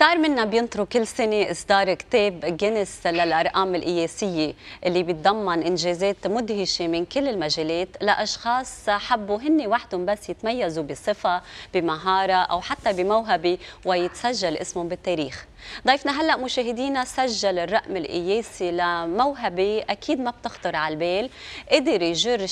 كتار منا بينطروا كل سنة إصدار كتاب جينيس للأرقام القياسية اللي بتضمن إنجازات مدهشة من كل المجالات لأشخاص حبوا هن وحدهم بس يتميزوا بصفة بمهارة أو حتى بموهبة ويتسجل اسمهم بالتاريخ ضيفنا هلأ مشاهدينا سجل الرقم القياسي لموهبة أكيد ما بتخطر على البال قدر يجر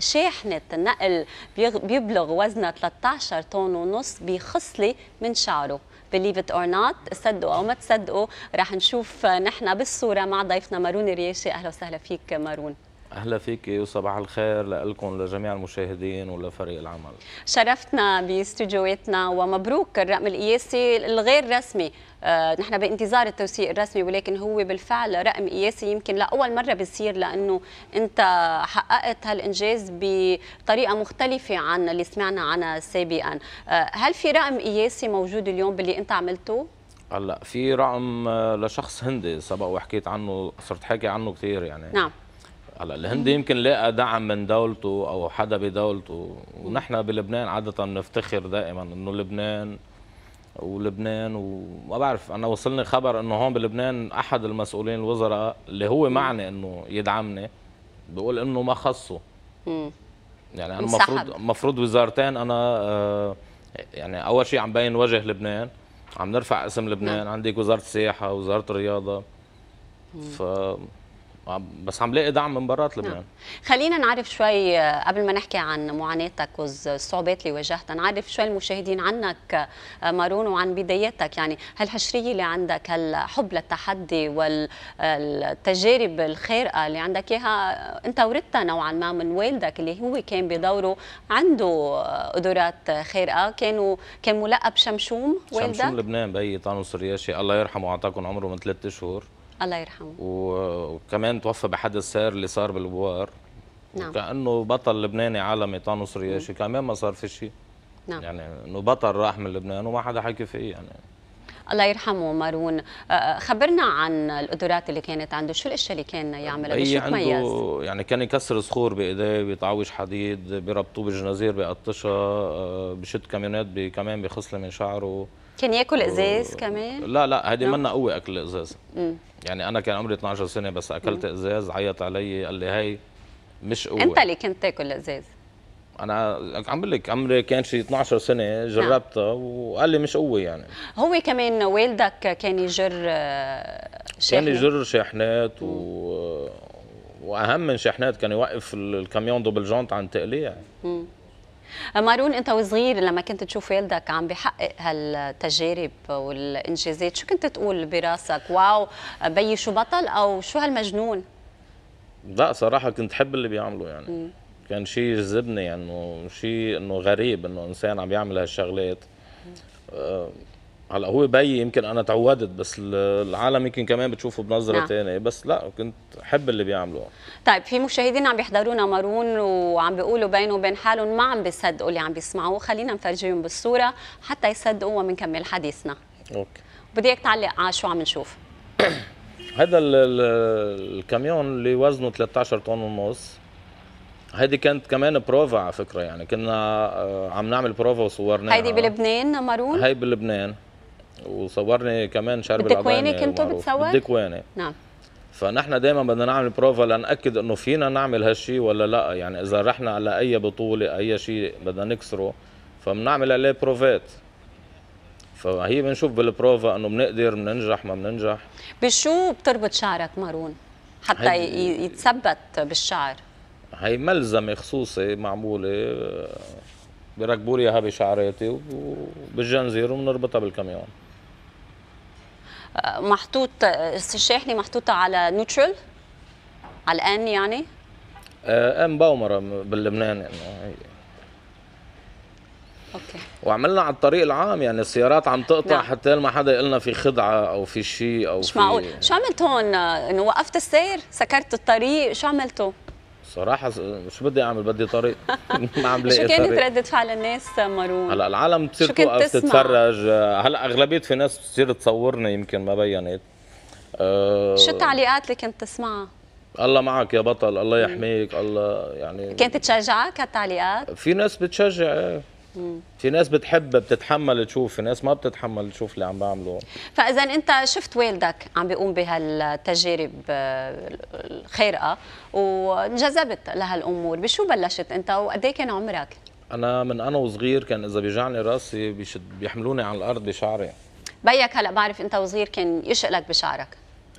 شاحنة نقل بيبلغ وزنها 13 طن ونص بخصلة من شعره بليف ات اور نوت تصدقوا او ما تصدقوا رح نشوف نحن بالصوره مع ضيفنا مارون الرياشي اهلا وسهلا فيك مارون اهلا فيك وصباح الخير لكم لجميع المشاهدين ولفريق العمل شرفتنا باستديوهاتنا ومبروك الرقم القياسي الغير رسمي آه، نحن بانتظار التوثيق الرسمي ولكن هو بالفعل رقم قياسي يمكن لاول مره بيصير لانه انت حققت هالانجاز بطريقه مختلفه عن اللي سمعنا عنها سابقا آه، هل في رقم قياسي موجود اليوم باللي انت عملته هلا في رقم آه، لشخص هندي سبق وحكيت عنه صرت حكي عنه كثير يعني نعم هلا الهند يمكن لقى دعم من دولته او حدا بدولته ونحن بلبنان عاده بنفتخر دائما انه لبنان ولبنان وما بعرف انا وصلني خبر انه هون بلبنان احد المسؤولين الوزراء اللي هو معني انه يدعمني بقول انه ما خصه يعني انا المفروض المفروض وزارتين انا آه، يعني اول شيء عم بين وجه لبنان عم نرفع اسم لبنان نعم. عندك وزاره السياحه وزاره الرياضه ف بس عم لاقي دعم من برات لبنان نعم. خلينا نعرف شوي قبل ما نحكي عن معاناتك والصعوبات اللي واجهتها نعرف شوي المشاهدين عنك مارون وعن بداياتك يعني هالحشريه اللي عندك هالحب للتحدي والتجارب الخارقه اللي عندك اياها انت وردتها نوعا ما من والدك اللي هو كان بدوره عنده قدرات خارقه كانوا كان ملقب شمشوم والدك شمشوم لبنان بيي طانوس الرياشي الله يرحمه اعطاكم عمره من ثلاث شهور الله يرحمه وكمان توفى بحادث سير اللي صار بالبوار نعم كانه بطل لبناني عالمي طانوس رياشي كمان ما صار في شيء نعم يعني انه بطل راح من لبنان وما حدا حكي فيه يعني الله يرحمه مارون أه، أه، خبرنا عن القدرات اللي كانت عنده شو الاشياء اللي كان يعملها بشو عنده يعني كان يكسر صخور بايديه بيطعوش حديد بيربطوه بالجنازير بيقطشها أه، بشد كاميونات كمان بخصله من شعره كان ياكل ازاز كمان لا لا هيدي منا قوه اكل الازاز يعني انا كان عمري 12 سنه بس اكلت ازاز عيط علي قال لي هي مش قوه انت اللي كنت تاكل الازاز انا عم بقول لك عمري كان شي 12 سنه نعم. جربتها وقال لي مش قوي يعني هو كمان والدك كان يجر شاحنات آه، كان يجر شاحنات و... واهم من شاحنات كان يوقف الكاميون دوبل جونت عن تقليع مارون انت وصغير لما كنت تشوف والدك عم بحقق هالتجارب والانجازات شو كنت تقول براسك واو بي شو بطل او شو هالمجنون لا صراحه كنت حب اللي بيعمله يعني م. كان شيء يجذبني انه يعني شيء انه غريب انه انسان عم يعمل هالشغلات هلا هو بي يمكن انا تعودت بس العالم يمكن كمان بتشوفه بنظره نعم. ثانيه بس لا كنت حب اللي بيعملوه طيب في مشاهدين عم يحضرونا مارون وعم بيقولوا بينه وبين حالهم ما عم بيصدقوا اللي عم بيسمعوه خلينا نفرجيهم بالصوره حتى يصدقوا ومنكمل حديثنا اوكي بدي اياك تعلق على شو عم نشوف هذا الكاميون اللي وزنه 13 طن ونص هيدي كانت كمان بروفا على فكره يعني كنا آه، عم نعمل بروفا وصورناها هيدي بلبنان مارون هي بلبنان وصورني كمان شارب العباني كنتوا بتصور؟ بدكواني نعم فنحن دائما بدنا نعمل بروفا لنأكد انه فينا نعمل هالشيء ولا لا يعني اذا رحنا على اي بطوله اي شيء بدنا نكسره فبنعمل عليه بروفات فهي بنشوف بالبروفا انه بنقدر بننجح ما بننجح بشو بتربط شعرك مارون حتى يتثبت بالشعر هي ملزمه خصوصي معموله آه، بركبوا لي اياها بشعراتي وبالجنزير وبنربطها بالكاميون محطوط الشاحنه محطوطه على نوترال على الان يعني آه، ام باومر باللبنان يعني اوكي وعملنا على الطريق العام يعني السيارات عم تقطع نعم. حتى ما حدا يقول لنا في خدعه او في شيء او مش معقول شو عملت هون انه وقفت السير سكرت الطريق شو عملتوا صراحه شو بدي اعمل بدي طريق ما عم لاقي شو كانت رده فعل الناس مارون؟ هلا العالم بتصير توقف تتفرج هلا اغلبيه في ناس بتصير تصورني يمكن ما بينت أه شو التعليقات اللي كنت تسمعها؟ الله معك يا بطل الله يحميك الله يعني كانت تشجعك هالتعليقات؟ في ناس بتشجع ايه في ناس بتحب بتتحمل تشوف في ناس ما بتتحمل تشوف اللي عم بعمله فاذا انت شفت والدك عم بيقوم بهالتجارب آه، الخارقه وانجذبت لهالامور بشو بلشت انت وقد إيه كان عمرك انا من انا وصغير كان اذا بيجعني راسي بيشد بيحملوني على الارض بشعري بيك هلا بعرف انت وصغير كان يشقلك بشعرك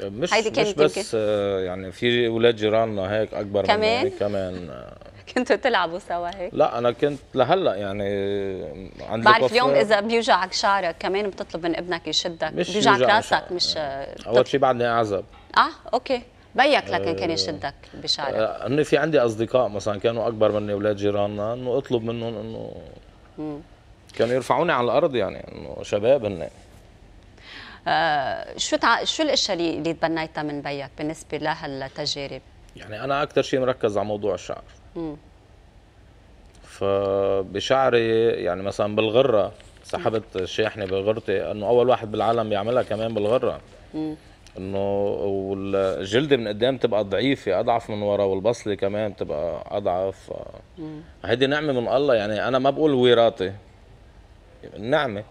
مش, هيدي كانت مش بس يمكن. آه، يعني في اولاد جيراننا هيك اكبر كمان مني كمان آه. كنتوا تلعبوا سوا هيك؟ لا انا كنت لهلا يعني عندي بعرف اليوم اذا بيوجعك شعرك كمان بتطلب من ابنك يشدك مش بيوجعك راسك مش آه. اول شيء بعدني اعزب اه اوكي بيك لكن كان آه. يشدك بشعرك آه، انه في عندي اصدقاء مثلا كانوا اكبر مني اولاد جيراننا انه اطلب منهم انه كانوا يرفعوني على الارض يعني انه شباب هن آه شو تع... شو الاشياء اللي تبنيتها من بيك بالنسبه لهالتجارب؟ يعني انا اكثر شيء مركز على موضوع الشعر فبشعري يعني مثلا بالغره سحبت شاحنه بغرتي انه اول واحد بالعالم بيعملها كمان بالغره انه والجلد من قدام تبقى ضعيفه اضعف من ورا والبصله كمان بتبقى اضعف هيدي نعمه من الله يعني انا ما بقول وراثه نعمه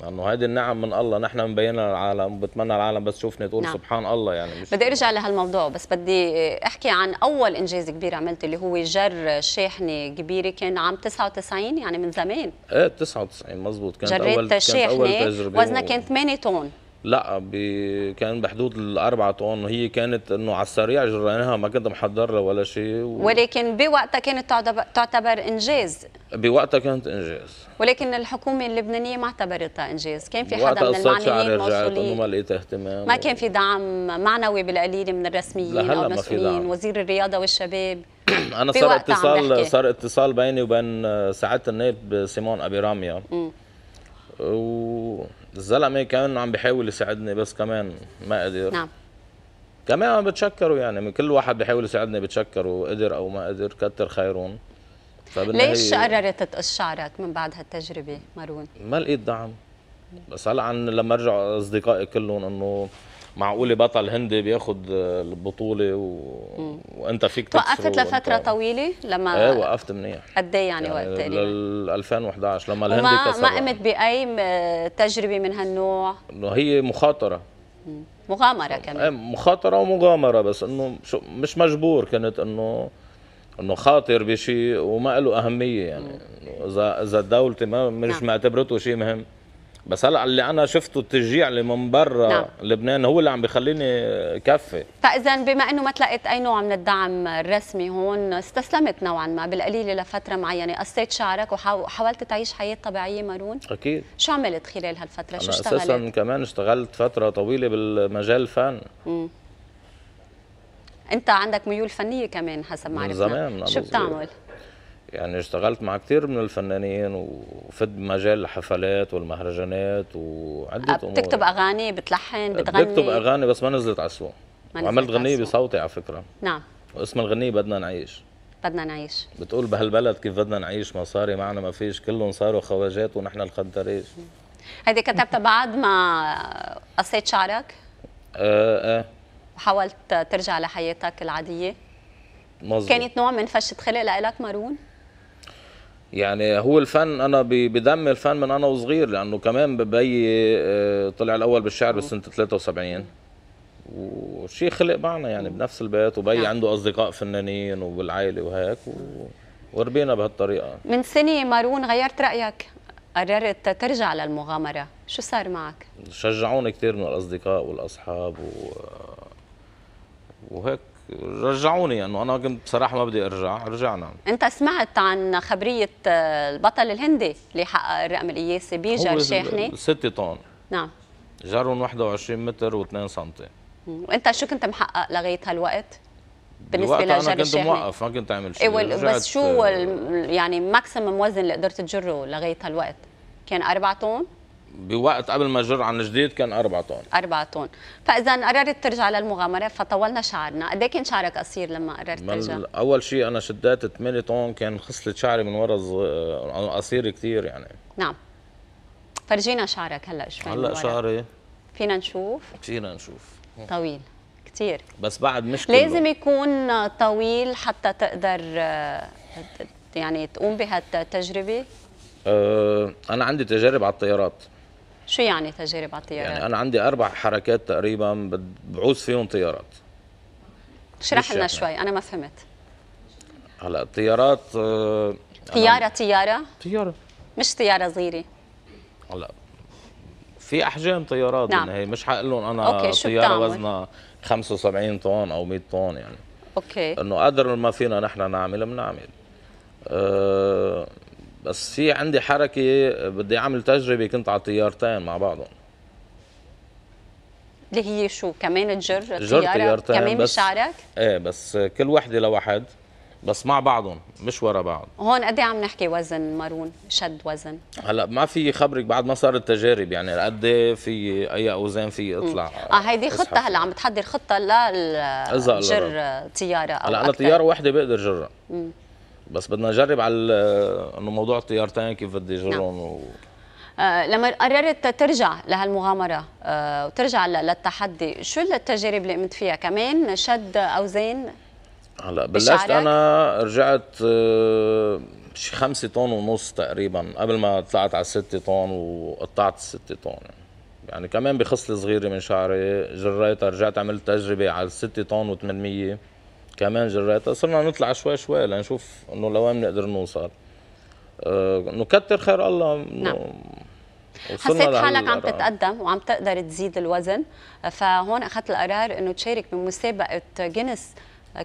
لانه هذه النعم من الله نحن مبينها للعالم بتمنى العالم بس شوفني تقول نعم. سبحان الله يعني مش بدي ارجع لهالموضوع بس بدي احكي عن اول انجاز كبير عملته اللي هو جر شاحنه كبيره كان عام 99 يعني من زمان ايه 99 مزبوط كانت جريت اول شاحنه وزنها كان 8 طن لا كان بحدود الأربعة طن هي كانت انه على السريع جريناها ما كنت محضر لها ولا شيء و... ولكن بوقتها كانت تعتبر انجاز بوقتها كانت انجاز ولكن الحكومه اللبنانيه ما اعتبرتها انجاز كان في حدا من المعنيين موصولين ما لقيت اهتمام ما و... كان في دعم معنوي بالقليل من الرسميين او المسؤولين وزير الرياضه والشباب انا صار اتصال صار اتصال بيني وبين آه، سعاده النائب سيمون ابي راميا و الزلمه كمان عم بيحاول يساعدني بس كمان ما قدر نعم كمان عم بتشكروا يعني من كل واحد بيحاول يساعدني بتشكروا قدر او ما قدر كتر خيرون ليش قررت تقص شعرك من بعد هالتجربه مارون؟ ما لقيت دعم بس هلا عن لما رجعوا اصدقائي كلهم انه معقوله بطل هندي بياخد البطوله و... وانت فيك وقفت لفتره وانت... طويله لما ايه وقفت منيح قد ايه يعني, يعني وقت تقريبا؟ لل 2011 لما الهندي وما... كسر ما قمت باي تجربه من هالنوع؟ انه هي مخاطره مغامره كمان ايه مخاطره ومغامره بس انه شو مش مجبور كنت انه انه خاطر بشيء وما له اهميه يعني اذا اذا الدوله ما مش نعم. معتبرته شيء مهم بس هلا اللي انا شفته التشجيع اللي من برا نعم. لبنان هو اللي عم بخليني كفي فاذا طيب بما انه ما تلقيت اي نوع من الدعم الرسمي هون استسلمت نوعا ما بالقليله لفتره معينه قصيت شعرك وحاولت تعيش حياه طبيعيه مارون اكيد شو عملت خلال هالفتره شو اشتغلت اساسا كمان اشتغلت فتره طويله بالمجال الفن انت عندك ميول فنيه كمان حسب ما من زمان شو بتعمل يعني اشتغلت مع كثير من الفنانين وفد بمجال الحفلات والمهرجانات وعدة آه، أمور بتكتب أغاني بتلحن بتغني بكتب أغاني بس ما نزلت على السوق وعملت غنية بصوتي على فكرة نعم واسم الغنية بدنا نعيش بدنا نعيش بتقول بهالبلد كيف بدنا نعيش مصاري معنا ما فيش كلهم صاروا خواجات ونحن الخداريش هيدي كتبتها بعد ما قصيت شعرك؟ ايه ايه وحاولت ترجع لحياتك العادية مظبوط كانت نوع من فشة خلق لك مارون؟ يعني هو الفن انا بدم الفن من انا وصغير لانه كمان ببي آه، طلع الاول بالشعر بسنه 73 وشي خلق معنا يعني بنفس البيت وبي نعم. عنده اصدقاء فنانين وبالعائله وهيك و... وربينا بهالطريقه من سنه مارون غيرت رايك قررت ترجع للمغامره شو صار معك شجعوني كثير من الاصدقاء والاصحاب و... وهيك رجعوني انه يعني انا كنت بصراحه ما بدي ارجع رجعنا انت سمعت عن خبريه آه، البطل الهندي اللي حقق الرقم القياسي بيجر شاحنه 6 طن نعم جرهم 21 متر و2 سم وانت شو كنت محقق لغايه هالوقت بالنسبه لجر الشاحنه؟ انا كنت موقف ما كنت اعمل شيء ايوه بس شو آه، يعني ماكسيموم وزن اللي قدرت تجره لغايه هالوقت كان 4 طن بوقت قبل ما جر عن جديد كان 4 طن 4 طن فاذا قررت ترجع للمغامره فطولنا شعرنا قد إيه كان شعرك قصير لما قررت ترجع اول شيء انا شدات 8 طن كان خصله شعري من ورا آه، قصير كثير يعني نعم فرجينا شعرك هلا شوي هلا شعري فينا نشوف فينا نشوف طويل كثير بس بعد مشكله لازم يكون طويل حتى تقدر آه، يعني تقوم بهالتجربه أه انا عندي تجارب على الطيارات شو يعني تجارب على الطيارات؟ يعني أنا عندي أربع حركات تقريبا بعوز فيهم طيارات اشرح لنا شوي أنا ما فهمت هلا الطيارات آه، طيارة طيارة؟ طيارة مش طيارة صغيرة هلا في احجام طيارات نعم. هي مش حقول لهم انا أوكي. طياره وزنها 75 طن او 100 طن يعني اوكي انه قدر ما فينا نحن نعمل بنعمل أه بس في عندي حركه بدي اعمل تجربه كنت على طيارتين مع بعضهم اللي هي شو كمان تجر طيارتين كمان بس بشعرك ايه بس كل وحده لوحد بس مع بعضهم مش ورا بعض هون قد إيه عم نحكي وزن مارون شد وزن هلا ما في خبرك بعد ما صارت تجارب يعني قد إيه في اي اوزان في اطلع اه هيدي خطه هلا عم تحضر خطه للجر طياره او هلا انا طياره وحده بقدر جرها بس بدنا نجرب على انه موضوع الطيارتين كيف بدي اجرهم نعم. و... آه لما قررت ترجع لهالمغامرة آه وترجع للتحدي شو التجارب اللي قمت فيها كمان شد أوزان هلا بلشت أنا رجعت آه شي خمسة طن ونص تقريبا قبل ما طلعت على ستة طن وقطعت 6 طن يعني. يعني كمان بخصلة صغيرة من شعري جريتها رجعت عملت تجربة على 6 طن و800 كمان جريتها طيب صرنا نطلع شوي شوي لنشوف انه لوين بنقدر نوصل أه نكتر خير الله نعم حسيت حالك عم تتقدم وعم تقدر تزيد الوزن فهون اخذت القرار انه تشارك بمسابقه جينيس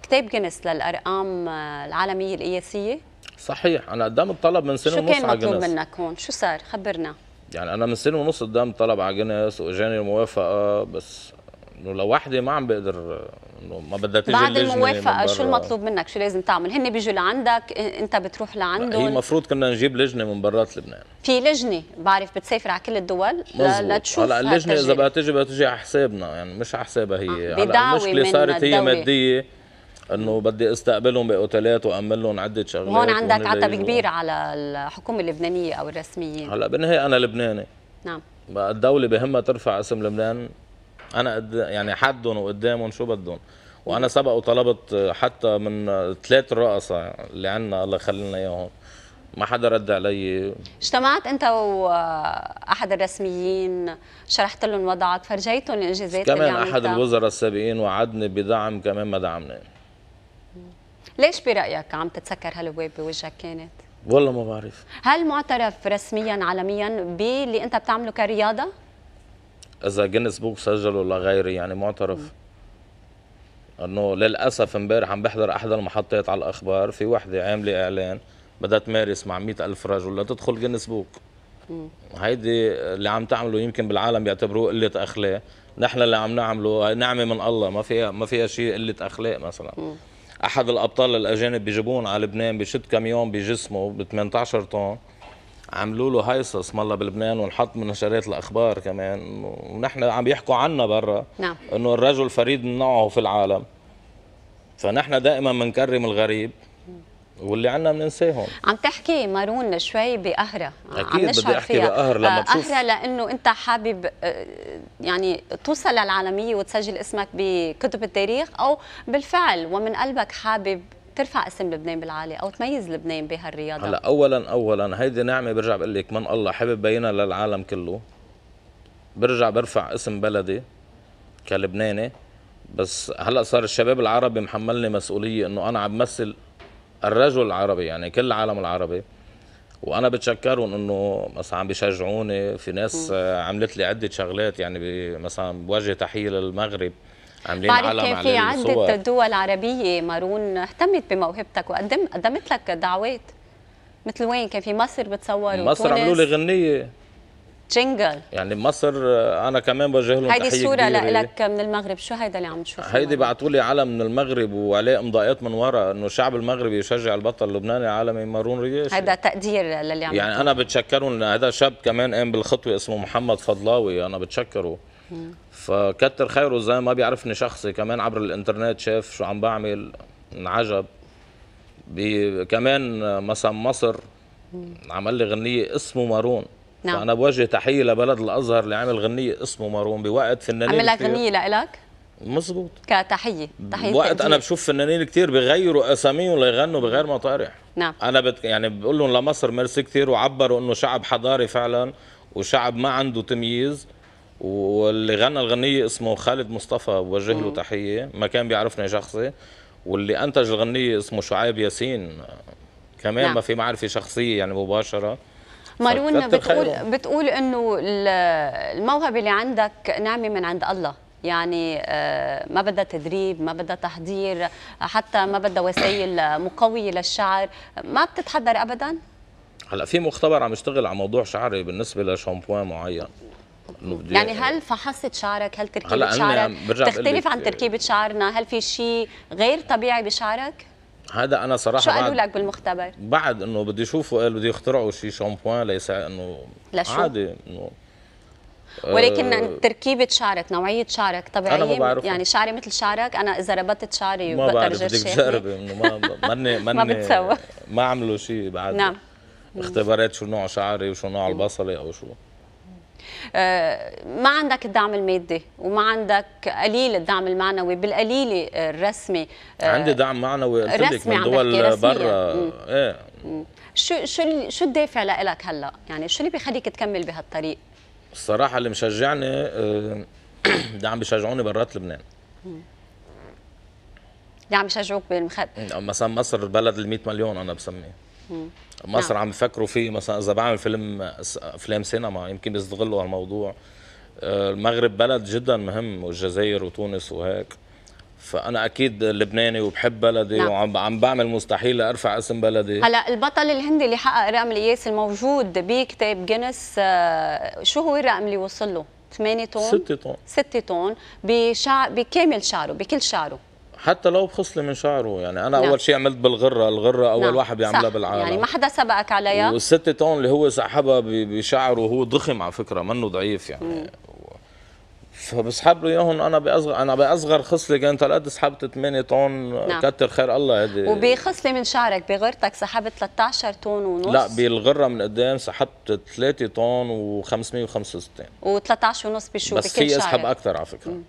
كتاب جينيس للارقام العالميه القياسيه صحيح انا قدمت طلب من سنه ونص على جينيس شو كان مطلوب منك هون شو صار خبرنا يعني انا من سنه ونص قدمت طلب على جينيس واجاني الموافقه بس انه لو وحده ما عم بقدر انه ما بدها تيجي بعد الموافقه من شو المطلوب منك شو لازم تعمل هن بيجوا لعندك انت بتروح لعندهم هي المفروض كنا نجيب لجنه من برات لبنان في لجنه بعرف بتسافر على كل الدول لتشوف هلا اللجنه اذا بدها تيجي بدها تيجي على حسابنا يعني مش على حسابها هي آه. هلا المشكله صارت هي ماديه انه بدي استقبلهم باوتيلات واعمل لهم عده شغلات هون عندك عتب كبير على الحكومه اللبنانيه او الرسميين هلا بالنهايه انا لبناني نعم الدوله بهمها ترفع اسم لبنان انا قد يعني حدهم وقدامهم شو بدهم وانا سبق وطلبت حتى من ثلاث رقصه اللي عندنا الله يخلينا اياهم ما حدا رد علي اجتمعت انت واحد الرسميين شرحت لهم وضعك فرجيتهم الانجازات كمان اللي احد الوزراء السابقين وعدني بدعم كمان ما دعمني ليش برايك عم تتسكر هالبواب بوجهك كانت والله ما بعرف هل معترف رسميا عالميا باللي انت بتعمله كرياضه اذا جينيس بوك سجل ولا غيري يعني معترف انه للاسف امبارح عم بحضر احدى المحطات على الاخبار في وحده عامله اعلان بدها تمارس مع مئة ألف رجل لتدخل جينيس بوك هيدي اللي عم تعمله يمكن بالعالم بيعتبروه قلة أخلاق نحن اللي عم نعمله نعمة من الله ما فيها ما فيها شيء قلة أخلاق مثلا م. أحد الأبطال الأجانب بيجيبون على لبنان بشد كاميون بجسمه ب 18 طن عملوا له هيصه اسم الله بلبنان ونحط من نشرات الاخبار كمان ونحن عم يحكوا عنا برا نعم انه الرجل فريد من نوعه في العالم فنحن دائما بنكرم الغريب واللي عنا بننساهم عم تحكي مارون شوي بقهرة عم نشعر بدي فيها بقهر لما بشوف آه، قهرة لأنه أنت حابب آه، يعني توصل للعالمية وتسجل اسمك بكتب التاريخ أو بالفعل ومن قلبك حابب ترفع اسم لبنان بالعالي او تميز لبنان بهالرياضه هلا اولا اولا هيدي نعمه برجع بقول لك من الله حابب بينا للعالم كله برجع برفع اسم بلدي كلبناني بس هلا صار الشباب العربي محملني مسؤوليه انه انا عم بمثل الرجل العربي يعني كل العالم العربي وانا بتشكرهم انه مثلا عم بيشجعوني في ناس عملت لي عده شغلات يعني مثلا بوجه تحيه للمغرب عاملين بعرف كان في عدة دول عربية مارون اهتمت بموهبتك وقدمت لك دعوات مثل وين كان في مصر بتصور مصر عملوا لي غنية جينجل يعني مصر انا كمان بوجه لهم هيدي الصوره لك من المغرب شو هيدا اللي عم نشوفه هيدي بعثوا لي علم من المغرب وعليه امضاءات من ورا انه الشعب المغربي يشجع البطل اللبناني العالمي مارون رياش هيدا تقدير للي عم يعني انا بتشكرهم هذا شاب كمان قام بالخطوه اسمه محمد فضلاوي انا بتشكره فكتر خيره زي ما بيعرفني شخصي كمان عبر الانترنت شاف شو عم بعمل انعجب كمان مثلا مصر عمل لي غنيه اسمه مارون نعم. فانا بوجه تحيه لبلد الازهر اللي عمل غنيه اسمه مارون بوقت فنانين عمل لك غنيه لإلك؟ مزبوط كتحيه تحيه وقت انا بشوف فنانين كثير بغيروا اساميهم ليغنوا بغير مطارح نعم انا بت... يعني بقول لهم لمصر ميرسي كثير وعبروا انه شعب حضاري فعلا وشعب ما عنده تمييز واللي غنى الغنية اسمه خالد مصطفى بوجه له تحية ما كان بيعرفني شخصي واللي أنتج الغنية اسمه شعيب ياسين كمان نعم. ما في معرفة شخصية يعني مباشرة مارون بتقول خيره. بتقول انه الموهبه اللي عندك نعمه من عند الله يعني آه، ما بدها تدريب ما بدها تحضير حتى ما بدها وسائل مقويه للشعر ما بتتحضر ابدا هلا في مختبر عم يشتغل على موضوع شعري بالنسبه لشامبوان معين يعني هل فحصت شعرك هل تركيبه شعرك تختلف عن تركيبه آه. شعرنا هل في شيء غير طبيعي بشعرك هذا انا صراحه شو قالوا لك بالمختبر بعد انه بده يشوفوا قال بده يخترعوا شيء شامبوان ليس انه لشو؟ عادي انه آه، ولكن آه تركيبة شعرك نوعية شعرك طبيعية أنا ما بعرف يعني شعري مثل شعرك أنا إذا ربطت شعري ما بعرف بدك تجربي إنه ما ماني ماني ما, ما عملوا شيء بعد نعم اختبارات شو نوع شعري وشو نوع البصلة أو شو آه، ما عندك الدعم المادي وما عندك قليل الدعم المعنوي بالقليله الرسمي آه، عندي دعم معنوي قلت من دول برا ايه شو شو شو الدافع لك هلا يعني شو اللي بيخليك تكمل بهالطريق الصراحه اللي مشجعني اللي آه، عم بيشجعوني برات لبنان اللي عم يشجعوك بالمخد مثلا مصر بلد ال 100 مليون انا بسميه مصر نعم. عم بفكروا فيه مثلا اذا بعمل فيلم افلام سينما يمكن بيستغلوا هالموضوع آه، المغرب بلد جدا مهم والجزائر وتونس وهيك فانا اكيد لبناني وبحب بلدي نعم. وعم عم بعمل مستحيل لارفع اسم بلدي هلا البطل الهندي اللي حقق رقم الياس الموجود بكتاب جينيس آه، شو هو الرقم اللي وصل له 8 طن 6 طن 6 طن بشعر بكامل شعره بكل شعره حتى لو بخصله من شعره يعني انا نعم. اول شيء عملت بالغره الغره اول نعم. واحد بيعملها بالعالم يعني ما حدا سبقك عليها والستة تون اللي هو سحبها بشعره وهو ضخم على فكره منه ضعيف يعني مم. فبسحب له اياهم انا باصغر انا باصغر خصله كانت هالقد سحبت 8 طن نعم. كتر خير الله هذه وبخصله من شعرك بغرتك سحبت 13 طن ونص لا بالغره من قدام سحبت 3 طن و565 و13 ونص بشو بكل شعر بس في اسحب اكثر على فكره مم.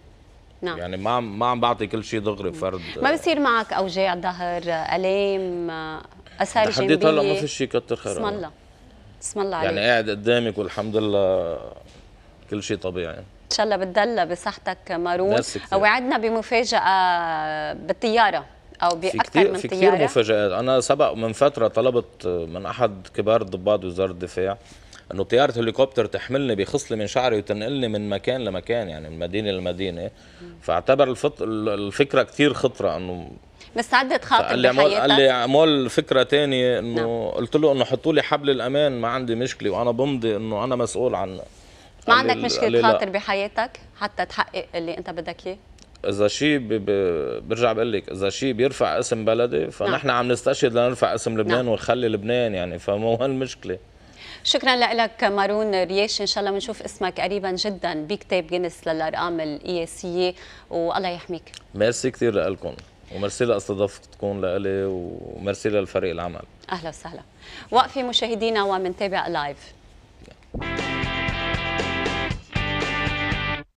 نعم. يعني ما عم ما عم بعطي كل شيء دغري فرد ما بصير معك اوجاع ظهر الام اثار جنبيه حديت هلا ما في شيء كتر خير اسم الله اسم الله يعني عليك يعني قاعد قدامك والحمد لله كل شيء طبيعي ان شاء الله بتضل بصحتك مارون وعدنا بمفاجاه بالطياره او باكثر من طياره في كثير مفاجات انا سبق من فتره طلبت من احد كبار ضباط وزاره الدفاع انه طياره هليكوبتر تحملني بخصلي من شعري وتنقلني من مكان لمكان يعني من مدينه لمدينه فاعتبر الفط... الفكره كثير خطره انه مستعده تخاطر قال لي قال لي عمول فكره ثانيه انه نعم. قلت له انه حطوا لي حبل الامان ما عندي مشكله وانا بمضي انه انا مسؤول عن ما عندك مشكله تخاطر بحياتك حتى تحقق اللي انت بدك اياه اذا شيء برجع بقول لك اذا شيء بيرفع اسم بلدي فنحن نعم. عم نستشهد لنرفع اسم لبنان نعم. ونخلي لبنان يعني فمو هالمشكله شكرا لك مارون رياش ان شاء الله بنشوف اسمك قريبا جدا بكتاب جينيس للارقام القياسيه e والله يحميك ميرسي كثير لكم ومرسي لاستضافتكم لإلي ومرسي للفريق العمل اهلا وسهلا وقفي مشاهدينا ومنتابع لايف